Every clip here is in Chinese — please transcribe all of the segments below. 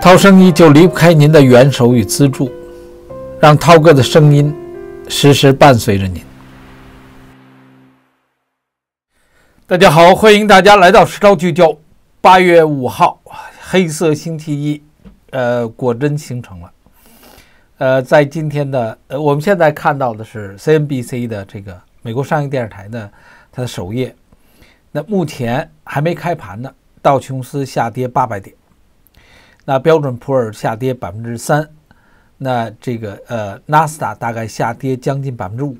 涛声依旧离不开您的援手与资助，让涛哥的声音时时伴随着您。大家好，欢迎大家来到实招聚焦。八月五号，黑色星期一，呃，果真形成了。呃，在今天的呃，我们现在看到的是 CNBC 的这个美国商业电视台的它的首页。那目前还没开盘呢，道琼斯下跌八百点。那标准普尔下跌百分之三，那这个呃，纳斯达大概下跌将近百分之五，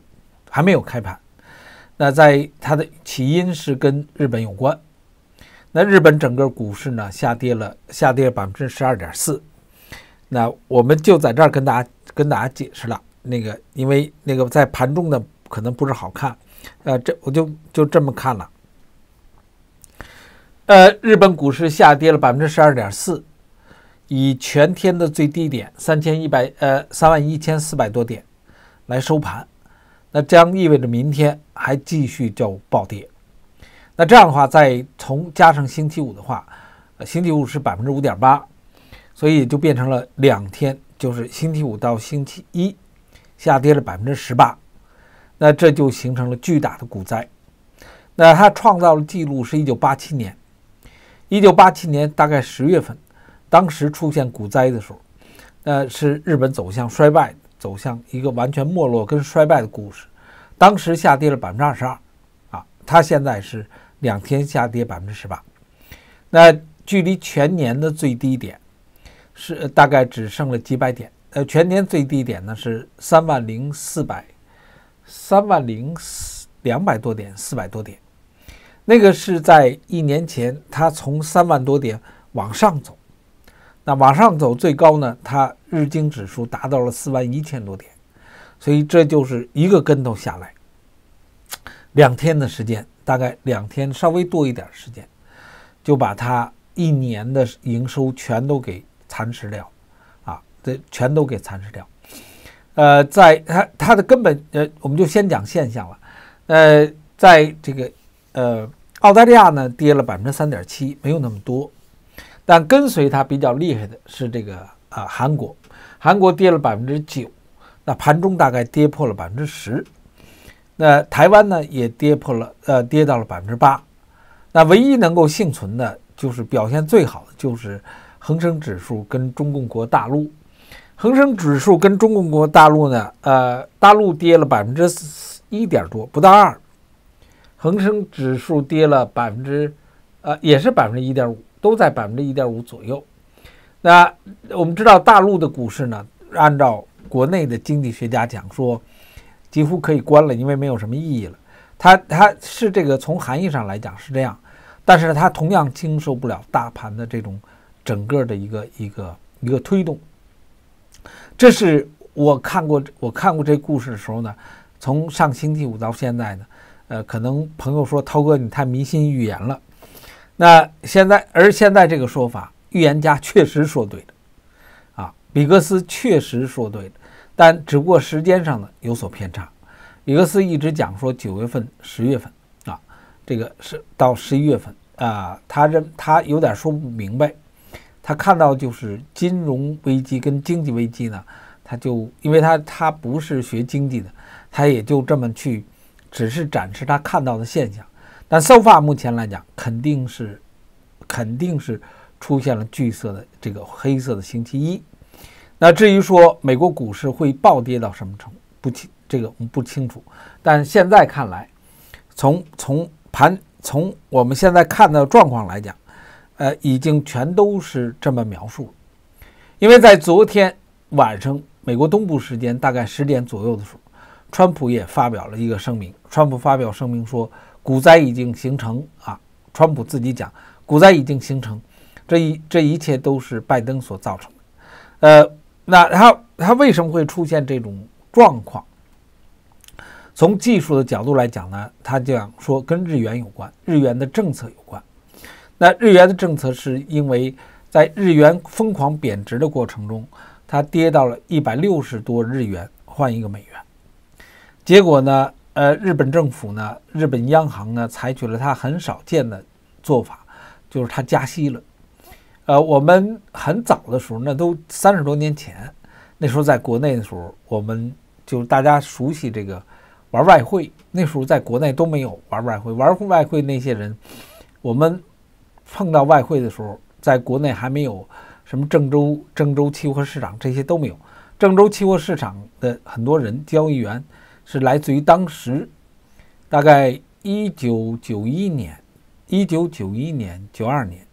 还没有开盘。那在它的起因是跟日本有关。那日本整个股市呢，下跌了，下跌百分之十二点四。那我们就在这儿跟大家跟大家解释了，那个因为那个在盘中的可能不是好看，呃，这我就就这么看了。呃，日本股市下跌了百分之十二点四。以全天的最低点三千一百呃三万一千四百多点来收盘，那将意味着明天还继续叫暴跌。那这样的话，再从加上星期五的话，呃，星期五是百分之五点八，所以就变成了两天，就是星期五到星期一下跌了百分之十八。那这就形成了巨大的股灾。那它创造的记录是一九八七年，一九八七年大概十月份。当时出现股灾的时候，那是日本走向衰败、走向一个完全没落跟衰败的故事。当时下跌了百分之二十二，啊，它现在是两天下跌百分之十八，那距离全年的最低点是大概只剩了几百点。呃，全年最低点呢是三万零四百，三万零两百多点，四百多点。那个是在一年前，它从三万多点往上走。那往上走最高呢？它日经指数达到了四万一千多点，所以这就是一个跟头下来，两天的时间，大概两天稍微多一点时间，就把它一年的营收全都给蚕食掉，啊，这全都给蚕食掉。呃，在它它的根本，呃，我们就先讲现象了。呃，在这个呃，澳大利亚呢跌了百分之三点七，没有那么多。但跟随它比较厉害的是这个啊，韩国，韩国跌了百分之九，那盘中大概跌破了百分之十。那台湾呢也跌破了，呃，跌到了百分之八。那唯一能够幸存的，就是表现最好的，就是恒生指数跟中共国大陆。恒生指数跟中共国大陆呢，呃，大陆跌了百分之一点多，不到二。恒生指数跌了百分之，呃，也是百分之一点五。都在百分之一点五左右。那我们知道大陆的股市呢，按照国内的经济学家讲说，几乎可以关了，因为没有什么意义了。它它是这个从含义上来讲是这样，但是它同样经受不了大盘的这种整个的一个一个一个推动。这是我看过我看过这故事的时候呢，从上星期五到现在呢，呃，可能朋友说涛哥你太迷信预言了。那现在，而现在这个说法，预言家确实说对了，啊，比格斯确实说对了，但只不过时间上呢有所偏差。比格斯一直讲说九月份、十月份，啊，这个是到十一月份啊，他认他有点说不明白，他看到就是金融危机跟经济危机呢，他就因为他他不是学经济的，他也就这么去，只是展示他看到的现象。但 so far 目前来讲，肯定是，肯定是出现了巨色的这个黑色的星期一。那至于说美国股市会暴跌到什么程不清，这个我们不清楚。但现在看来，从从盘从我们现在看的状况来讲，呃，已经全都是这么描述了。因为在昨天晚上美国东部时间大概十点左右的时候，川普也发表了一个声明。川普发表声明说。股灾已经形成啊！川普自己讲，股灾已经形成，这一这一切都是拜登所造成的。呃，那他他为什么会出现这种状况？从技术的角度来讲呢，他讲说跟日元有关，日元的政策有关。那日元的政策是因为在日元疯狂贬值的过程中，它跌到了一百六十多日元换一个美元，结果呢？呃，日本政府呢，日本央行呢，采取了它很少见的做法，就是它加息了。呃，我们很早的时候，那都三十多年前，那时候在国内的时候，我们就大家熟悉这个玩外汇。那时候在国内都没有玩外汇，玩外汇那些人，我们碰到外汇的时候，在国内还没有什么郑州郑州期货市场这些都没有。郑州期货市场的很多人交易员。是来自于当时，大概一九九一年、一九九一年、九二年，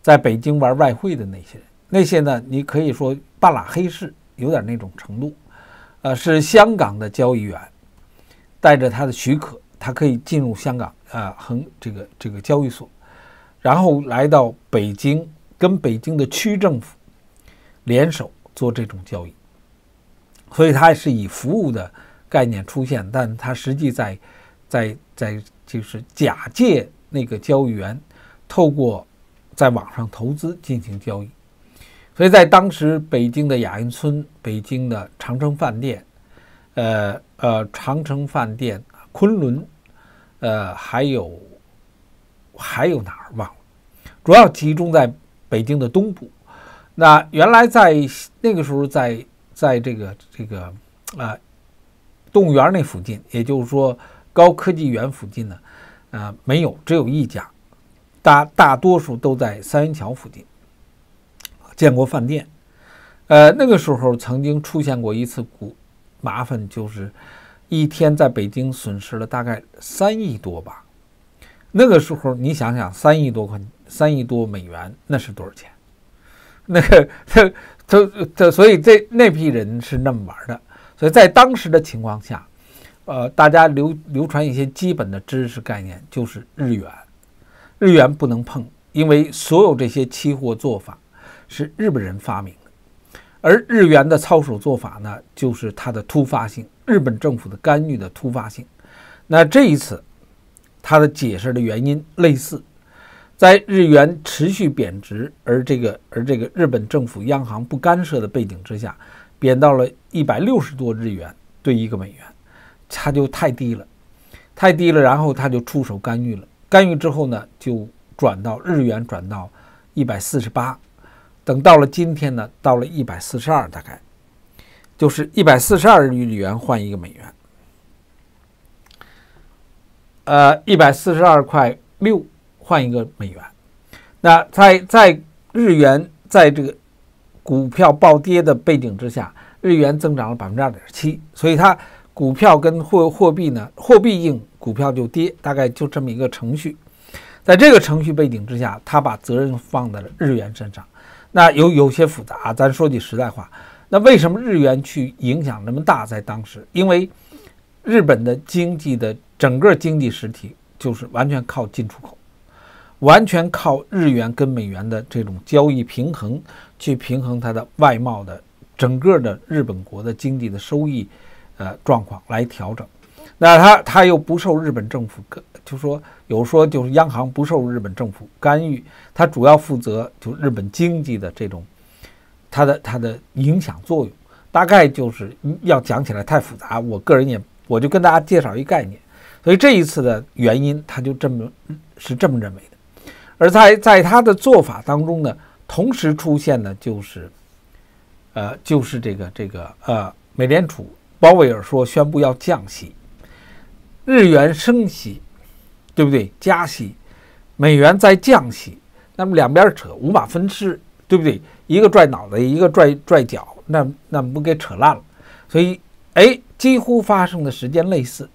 在北京玩外汇的那些人，那些呢，你可以说半拉黑市，有点那种程度。呃，是香港的交易员带着他的许可，他可以进入香港，呃，恒这个这个交易所，然后来到北京，跟北京的区政府联手做这种交易，所以他是以服务的。概念出现，但它实际在，在在就是假借那个交易员，透过在网上投资进行交易，所以在当时北京的亚运村、北京的长城饭店，呃呃，长城饭店、昆仑，呃，还有还有哪儿忘了，主要集中在北京的东部。那原来在那个时候，在在这个这个啊。动物园那附近，也就是说高科技园附近呢，呃，没有，只有一家。大大多数都在三元桥附近。建国饭店，呃，那个时候曾经出现过一次股麻烦，就是一天在北京损失了大概三亿多吧。那个时候你想想，三亿多块，三亿多美元，那是多少钱？那个，他他他，所以这那批人是那么玩的。所以在当时的情况下，呃，大家流流传一些基本的知识概念，就是日元，日元不能碰，因为所有这些期货做法是日本人发明的，而日元的操守做法呢，就是它的突发性，日本政府的干预的突发性。那这一次，它的解释的原因类似，在日元持续贬值，而这个而这个日本政府央行不干涉的背景之下。贬到了一百六十多日元兑一个美元，它就太低了，太低了。然后他就出手干预了，干预之后呢，就转到日元转到一百四十八，等到了今天呢，到了一百四十二，大概就是一百四十二日元换一个美元，呃，一百四十二块六换一个美元。那在在日元在这个。股票暴跌的背景之下，日元增长了百分之二点七，所以它股票跟货货币呢，货币硬，股票就跌，大概就这么一个程序。在这个程序背景之下，他把责任放在了日元身上，那有有些复杂，咱说句实在话，那为什么日元去影响那么大？在当时，因为日本的经济的整个经济实体就是完全靠进出口。完全靠日元跟美元的这种交易平衡去平衡它的外贸的整个的日本国的经济的收益，呃，状况来调整。那它它又不受日本政府干，就说有说就是央行不受日本政府干预，它主要负责就日本经济的这种它的它的影响作用。大概就是要讲起来太复杂，我个人也我就跟大家介绍一概念。所以这一次的原因，他就这么是这么认为的。而在在他的做法当中呢，同时出现的就是，呃，就是这个这个呃，美联储鲍威尔说宣布要降息，日元升息，对不对？加息，美元在降息，那么两边扯，五马分尸，对不对？一个拽脑袋，一个拽拽脚，那那不给扯烂了？所以，哎，几乎发生的时间类似。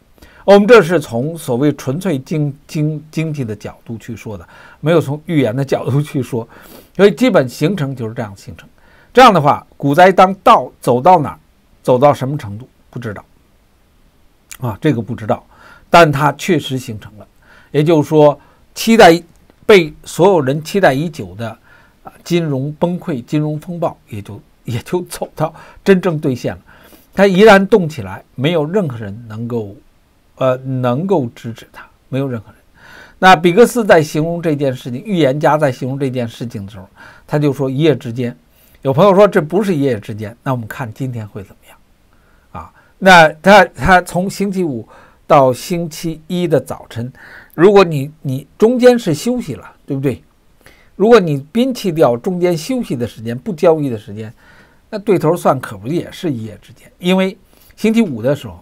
我们这是从所谓纯粹经经经济的角度去说的，没有从预言的角度去说，所以基本形成就是这样形成。这样的话，股灾当到走到哪儿，走到什么程度不知道，啊，这个不知道，但它确实形成了。也就是说，期待被所有人期待已久的啊，金融崩溃、金融风暴，也就 也就走到真正兑现了。它一旦动起来，没有任何人能够。呃，能够制止他，没有任何人。那比克斯在形容这件事情，预言家在形容这件事情的时候，他就说一夜之间。有朋友说这不是一夜之间，那我们看今天会怎么样啊？那他他从星期五到星期一的早晨，如果你你中间是休息了，对不对？如果你摒弃掉中间休息的时间、不交易的时间，那对头算可不也是一夜之间？因为星期五的时候。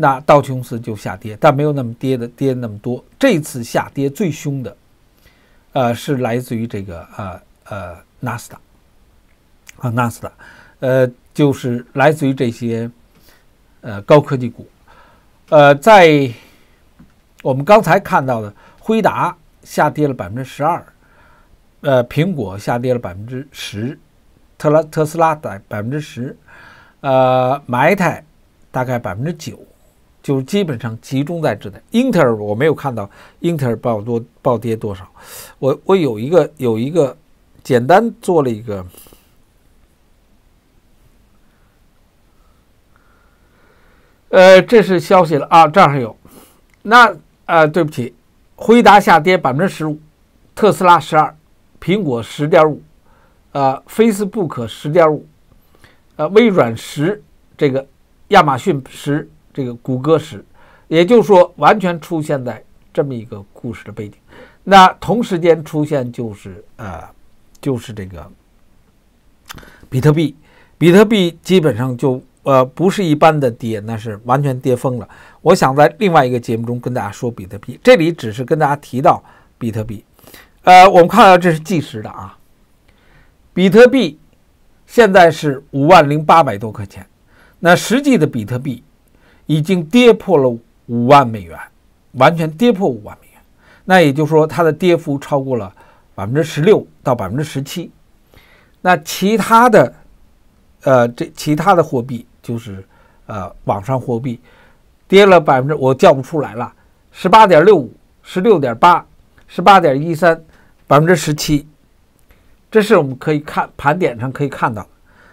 那道琼斯就下跌，但没有那么跌的跌那么多。这次下跌最凶的，呃，是来自于这个呃呃纳斯达，啊纳斯达，呃，就是来自于这些呃高科技股。呃，在我们刚才看到的，辉达下跌了百分之十二，呃，苹果下跌了百分之十，特拉特斯拉在百分之十，呃，埋汰大概百分之九。就是基本上集中在之内，英特尔我没有看到，英特尔爆多暴跌多少？我我有一个有一个简单做了一个，呃，这是消息了啊，这还有，那呃，对不起，辉达下跌百分之十五，特斯拉十二，苹果十点五，呃，Facebook 十点五，呃，微软十，这个亚马逊十。这个谷歌史，也就是说，完全出现在这么一个故事的背景。那同时间出现就是呃，就是这个比特币。比特币基本上就呃不是一般的跌，那是完全跌疯了。我想在另外一个节目中跟大家说比特币，这里只是跟大家提到比特币。呃，我们看到这是计时的啊，比特币现在是五万零八百多块钱。那实际的比特币。已经跌破了五万美元，完全跌破五万美元。那也就是说，它的跌幅超过了百分之十六到百分之十七。那其他的，呃，这其他的货币就是，呃，网上货币跌了百分之，我叫不出来了，十八点六五、十六点八、十八点一三，百分之十七。这是我们可以看盘点上可以看到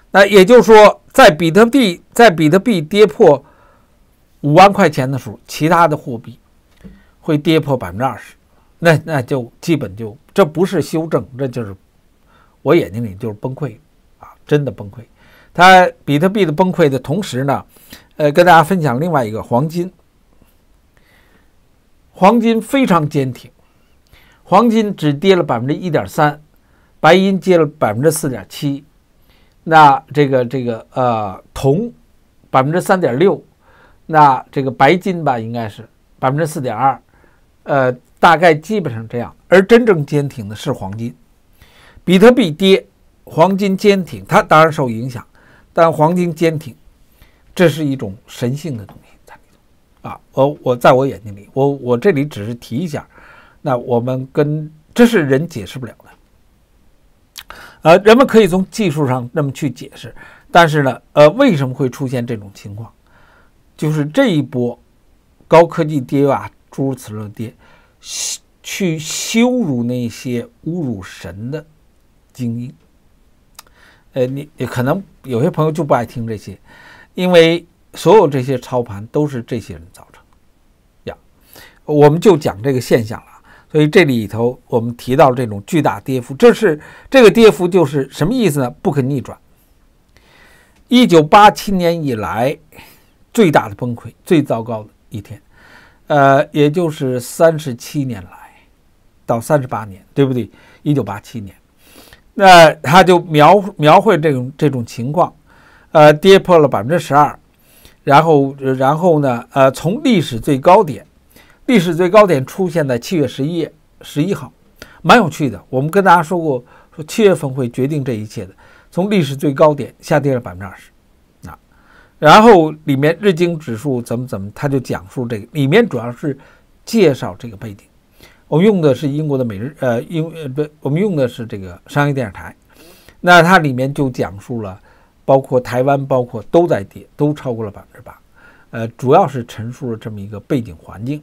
那也就是说，在比特币在比特币跌破。五万块钱的时候，其他的货币会跌破百分之二十，那那就基本就这不是修正，这就是我眼睛里就是崩溃啊，真的崩溃。它比特币的崩溃的同时呢，呃，跟大家分享另外一个黄金，黄金非常坚挺，黄金只跌了百分之一点三，白银跌了百分之四点七，那这个这个呃铜百分之三点六。那这个白金吧，应该是百分之四点二，呃，大概基本上这样。而真正坚挺的是黄金，比特币跌，黄金坚挺，它当然受影响，但黄金坚挺，这是一种神性的东西在里头啊。我我在我眼睛里，我我这里只是提一下。那我们跟这是人解释不了的，呃，人们可以从技术上那么去解释，但是呢，呃，为什么会出现这种情况？就是这一波高科技跌啊，诸如此类跌，去羞辱那些侮辱神的精英。呃，你你可能有些朋友就不爱听这些，因为所有这些操盘都是这些人造成。呀，我们就讲这个现象了。所以这里头我们提到这种巨大跌幅，这是这个跌幅就是什么意思呢？不可逆转。一九八七年以来。最大的崩溃，最糟糕的一天，呃，也就是三十七年来到三十八年，对不对？一九八七年，那他就描描绘这种这种情况，呃，跌破了百分之十二，然后然后呢，呃，从历史最高点，历史最高点出现在七月十一月十一号，蛮有趣的。我们跟大家说过，说七月份会决定这一切的，从历史最高点下跌了百分之二十。然后里面日经指数怎么怎么，他就讲述这个里面主要是介绍这个背景。我们用的是英国的每日呃英呃不，我们用的是这个商业电视台。那它里面就讲述了包括台湾包括都在跌，都超过了百分之八。呃，主要是陈述了这么一个背景环境。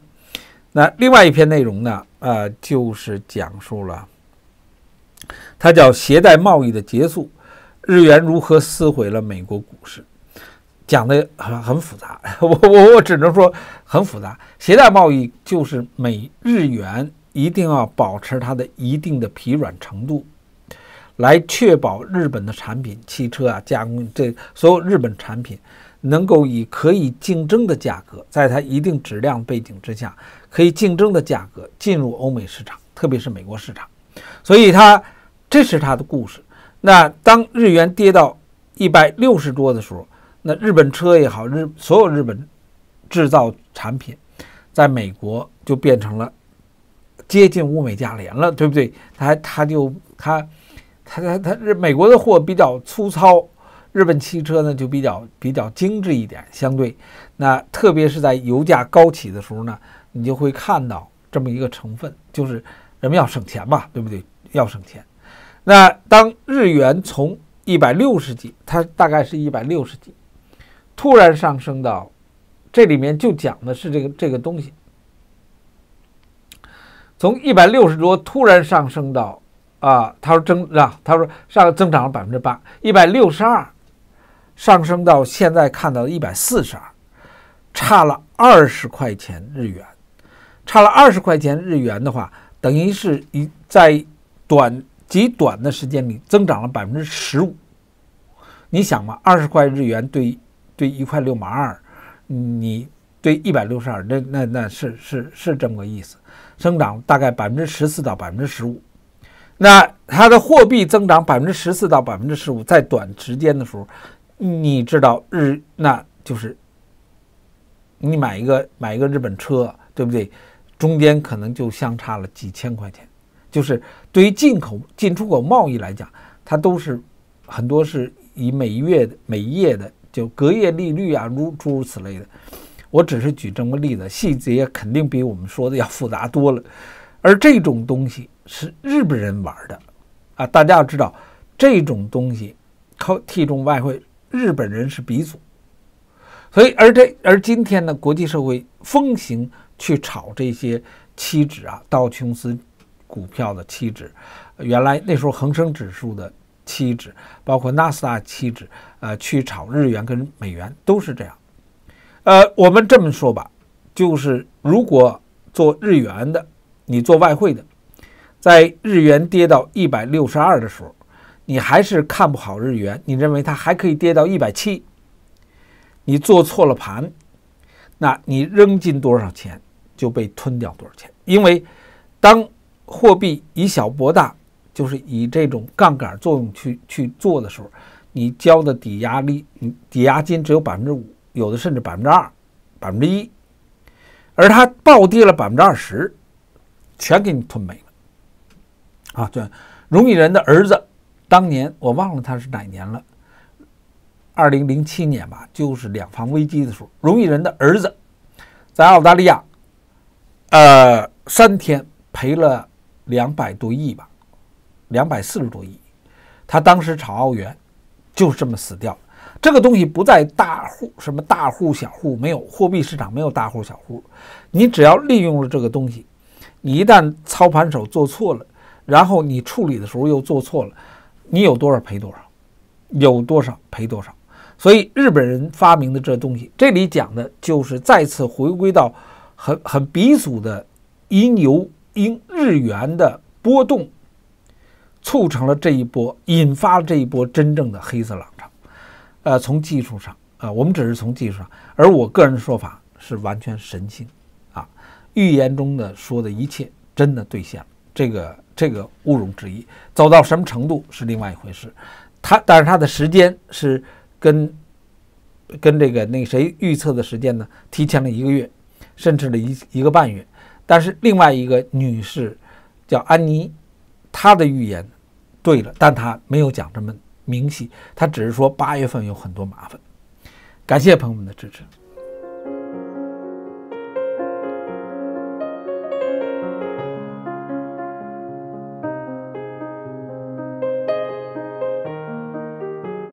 那另外一篇内容呢，呃，就是讲述了它叫“携带贸易的结束”，日元如何撕毁了美国股市。讲的很很复杂，我我我只能说很复杂。携带贸易就是美日元一定要保持它的一定的疲软程度，来确保日本的产品、汽车啊、加工这所有日本产品能够以可以竞争的价格，在它一定质量背景之下，可以竞争的价格进入欧美市场，特别是美国市场。所以它这是它的故事。那当日元跌到一百六十多的时候。那日本车也好，日所有日本制造产品，在美国就变成了接近物美价廉了，对不对？它它就它它它它日美国的货比较粗糙，日本汽车呢就比较比较精致一点。相对那特别是在油价高起的时候呢，你就会看到这么一个成分，就是人们要省钱嘛，对不对？要省钱。那当日元从一百六十几，它大概是一百六十几。突然上升到，这里面就讲的是这个这个东西，从一百六十多突然上升到，啊，他说增啊，他说上增长了百分之八，一百六十二，上升到现在看到的一百四十二，差了二十块钱日元，差了二十块钱日元的话，等于是一在短极短的时间里增长了百分之十五，你想嘛，二十块日元对。对一块六毛二，你兑一百六十二，那那那是是是这么个意思，增长大概百分之十四到百分之十五，那它的货币增长百分之十四到百分之十五，在短时间的时候，你知道日那就是，你买一个买一个日本车，对不对？中间可能就相差了几千块钱，就是对于进口进出口贸易来讲，它都是很多是以每月的每页的。就隔夜利率啊，如诸如此类的，我只是举这么例子，细节肯定比我们说的要复杂多了。而这种东西是日本人玩的啊，大家要知道，这种东西靠替中外汇，日本人是鼻祖。所以，而这而今天呢，国际社会风行去炒这些期指啊，道琼斯股票的期指，原来那时候恒生指数的。期指，包括纳斯达克期指，呃，去炒日元跟美元都是这样。呃，我们这么说吧，就是如果做日元的，你做外汇的，在日元跌到一百六十二的时候，你还是看不好日元，你认为它还可以跌到一百七，你做错了盘，那你扔进多少钱就被吞掉多少钱，因为当货币以小博大。就是以这种杠杆作用去去做的时候，你交的抵押率、抵押金只有百分之五，有的甚至百分之二、百分之一，而它暴跌了百分之二十，全给你吞没了。啊，对，荣毅仁的儿子，当年我忘了他是哪年了，二零零七年吧，就是两房危机的时候，荣毅仁的儿子在澳大利亚，呃，三天赔了两百多亿吧。两百四十多亿，他当时炒澳元，就是这么死掉。这个东西不在大户，什么大户小户没有，货币市场没有大户小户。你只要利用了这个东西，你一旦操盘手做错了，然后你处理的时候又做错了，你有多少赔多少，有多少赔多少。所以日本人发明的这东西，这里讲的就是再次回归到很很鼻祖的因牛因日元的波动。促成了这一波，引发了这一波真正的黑色浪潮，呃，从技术上啊，我们只是从技术上，而我个人的说法是完全神性啊，预言中的说的一切真的兑现了，这个这个毋容置疑，走到什么程度是另外一回事，它但是它的时间是跟跟这个那谁预测的时间呢提前了一个月，甚至了一一个半月，但是另外一个女士叫安妮，她的预言。对了，但他没有讲这么明细，他只是说八月份有很多麻烦。感谢朋友们的支持。